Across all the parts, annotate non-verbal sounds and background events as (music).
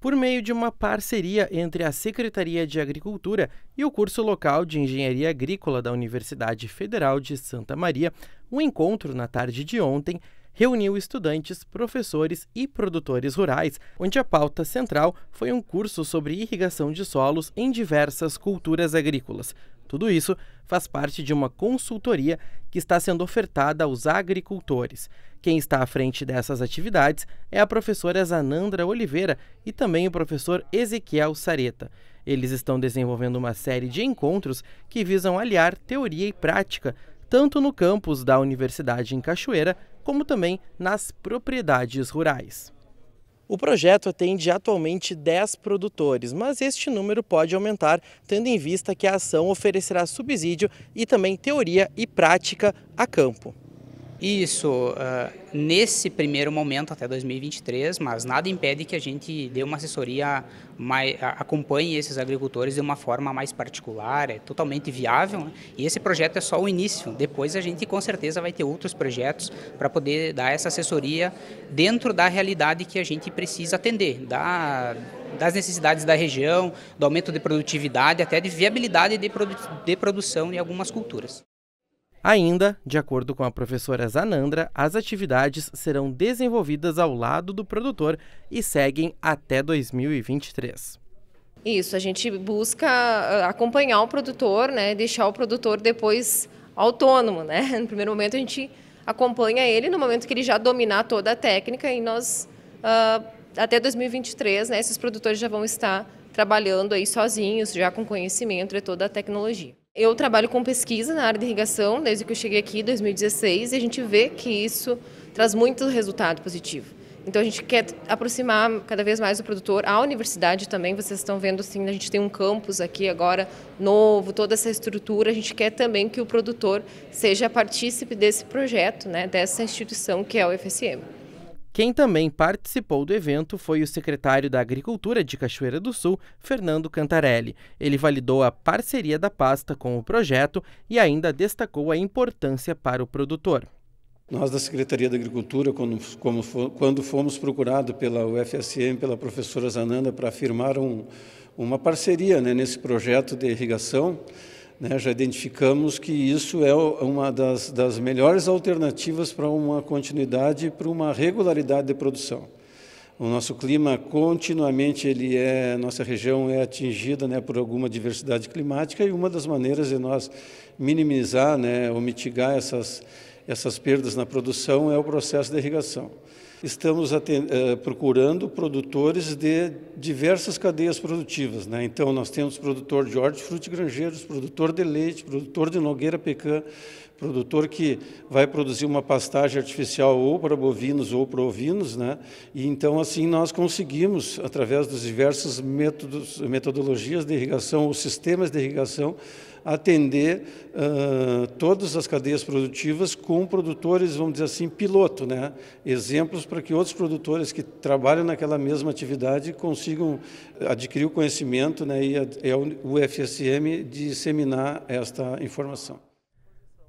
por meio de uma parceria entre a Secretaria de Agricultura e o curso local de Engenharia Agrícola da Universidade Federal de Santa Maria, um encontro na tarde de ontem reuniu estudantes, professores e produtores rurais, onde a pauta central foi um curso sobre irrigação de solos em diversas culturas agrícolas. Tudo isso faz parte de uma consultoria que está sendo ofertada aos agricultores. Quem está à frente dessas atividades é a professora Zanandra Oliveira e também o professor Ezequiel Sareta. Eles estão desenvolvendo uma série de encontros que visam aliar teoria e prática, tanto no campus da Universidade em Cachoeira como também nas propriedades rurais. O projeto atende atualmente 10 produtores, mas este número pode aumentar, tendo em vista que a ação oferecerá subsídio e também teoria e prática a campo. Isso, uh, nesse primeiro momento até 2023, mas nada impede que a gente dê uma assessoria, mais, acompanhe esses agricultores de uma forma mais particular, é totalmente viável. Né? E esse projeto é só o início, depois a gente com certeza vai ter outros projetos para poder dar essa assessoria dentro da realidade que a gente precisa atender, da, das necessidades da região, do aumento de produtividade, até de viabilidade de, produ de produção de algumas culturas. Ainda, de acordo com a professora Zanandra, as atividades serão desenvolvidas ao lado do produtor e seguem até 2023. Isso, a gente busca ah, acompanhar o produtor, né, deixar o produtor depois autônomo, né? (laughs) No primeiro momento a gente acompanha ele, no momento que ele já dominar toda a técnica e nós uh, até 2023, né, esses produtores já vão estar trabalhando aí sozinhos, já com conhecimento de toda a tecnologia. Eu trabalho com pesquisa na área de irrigação desde que eu cheguei aqui em 2016 e a gente vê que isso traz muito resultado positivo. Então a gente quer aproximar cada vez mais o produtor à universidade também. Vocês estão vendo assim, a gente tem um campus aqui agora novo, toda essa estrutura. A gente quer também que o produtor seja partícipe desse projeto, né, dessa instituição que é o FSM. Quem também participou do evento foi o secretário da Agricultura de Cachoeira do Sul, Fernando Cantarelli. Ele validou a parceria da pasta com o projeto e ainda destacou a importância para o produtor. Nós da Secretaria da Agricultura, quando, como, quando fomos procurados pela UFSM, pela professora Zananda, para firmar um, uma parceria né, nesse projeto de irrigação, né, já identificamos que isso é uma das, das melhores alternativas para uma continuidade, para uma regularidade de produção. O nosso clima continuamente ele é, nossa região é atingida, né, por alguma diversidade climática e uma das maneiras de nós minimizar, né, ou mitigar essas essas perdas na produção é o processo de irrigação estamos eh, procurando produtores de diversas cadeias produtivas. Né? Então, nós temos produtor de hortifruti granjeiros, produtor de leite, produtor de nogueira pecã, produtor que vai produzir uma pastagem artificial ou para bovinos ou para ovinos, né? E então assim nós conseguimos através dos diversos métodos, metodologias de irrigação ou sistemas de irrigação atender uh, todas as cadeias produtivas com produtores, vamos dizer assim, piloto, né? Exemplos para que outros produtores que trabalham naquela mesma atividade consigam adquirir o conhecimento, né? E é o UFSM disseminar esta informação.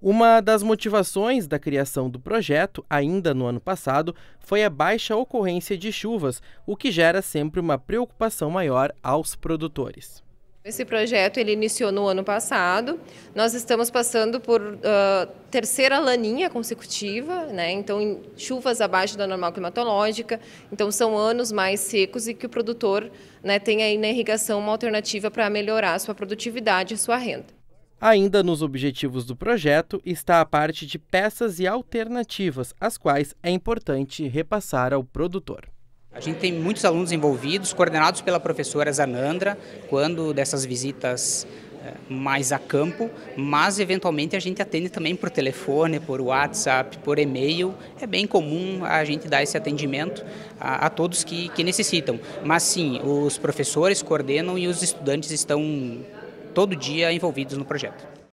Uma das motivações da criação do projeto, ainda no ano passado, foi a baixa ocorrência de chuvas, o que gera sempre uma preocupação maior aos produtores. Esse projeto ele iniciou no ano passado. Nós estamos passando por uh, terceira laninha consecutiva, né? então chuvas abaixo da normal climatológica. Então são anos mais secos e que o produtor né, tem aí na irrigação uma alternativa para melhorar a sua produtividade e sua renda. Ainda nos objetivos do projeto está a parte de peças e alternativas, as quais é importante repassar ao produtor. A gente tem muitos alunos envolvidos, coordenados pela professora Zanandra, quando dessas visitas eh, mais a campo, mas eventualmente a gente atende também por telefone, por WhatsApp, por e-mail. É bem comum a gente dar esse atendimento a, a todos que, que necessitam. Mas sim, os professores coordenam e os estudantes estão todo dia envolvidos no projeto.